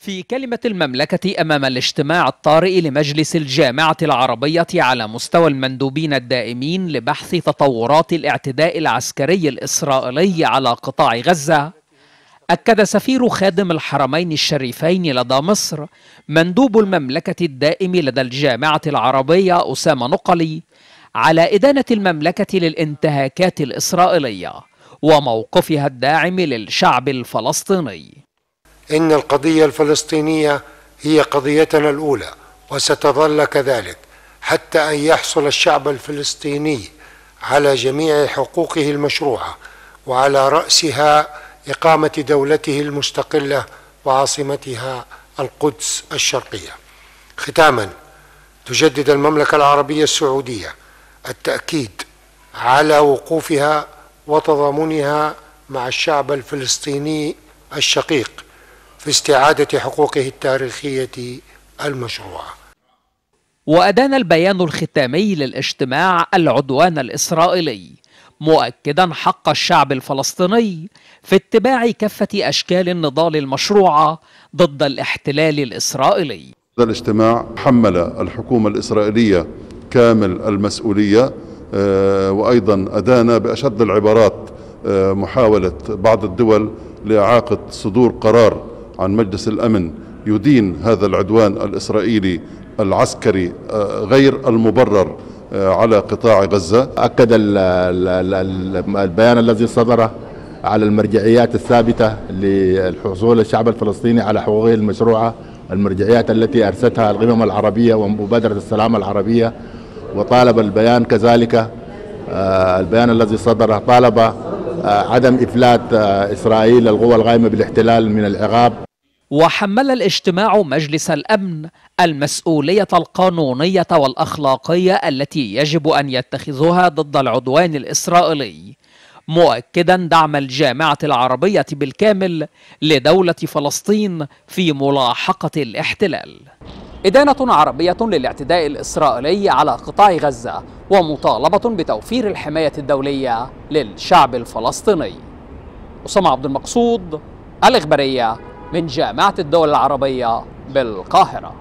في كلمة المملكة أمام الاجتماع الطارئ لمجلس الجامعة العربية على مستوى المندوبين الدائمين لبحث تطورات الاعتداء العسكري الإسرائيلي على قطاع غزة، أكد سفير خادم الحرمين الشريفين لدى مصر مندوب المملكة الدائم لدى الجامعة العربية أسامة نقلي على إدانة المملكة للانتهاكات الإسرائيلية وموقفها الداعم للشعب الفلسطيني. إن القضية الفلسطينية هي قضيتنا الأولى وستظل كذلك حتى أن يحصل الشعب الفلسطيني على جميع حقوقه المشروعة وعلى رأسها إقامة دولته المستقلة وعاصمتها القدس الشرقية ختاما تجدد المملكة العربية السعودية التأكيد على وقوفها وتضامنها مع الشعب الفلسطيني الشقيق في استعادة حقوقه التاريخية المشروعة وأدان البيان الختامي للاجتماع العدوان الإسرائيلي مؤكدا حق الشعب الفلسطيني في اتباع كافة أشكال النضال المشروعة ضد الاحتلال الإسرائيلي هذا الاجتماع حمل الحكومة الإسرائيلية كامل المسؤولية آه، وأيضا أدان بأشد العبارات آه، محاولة بعض الدول لإعاقة صدور قرار عن مجلس الأمن يدين هذا العدوان الإسرائيلي العسكري آه، غير المبرر آه، على قطاع غزة أكد البيان الذي صدر على المرجعيات الثابتة للحصول الشعب الفلسطيني على حقوقه المشروعة المرجعيات التي أرستها القمم العربية ومبادرة السلام العربية وطالب البيان كذلك آه، البيان الذي صدر طالب عدم إفلات إسرائيل القوى القائمة بالاحتلال من العقاب وحمل الاجتماع مجلس الامن المسؤوليه القانونيه والاخلاقيه التي يجب ان يتخذها ضد العدوان الاسرائيلي مؤكدا دعم الجامعه العربيه بالكامل لدوله فلسطين في ملاحقه الاحتلال إدانة عربية للاعتداء الإسرائيلي على قطاع غزة ومطالبة بتوفير الحماية الدولية للشعب الفلسطيني أسامة عبد المقصود الإخبارية من جامعة الدول العربية بالقاهرة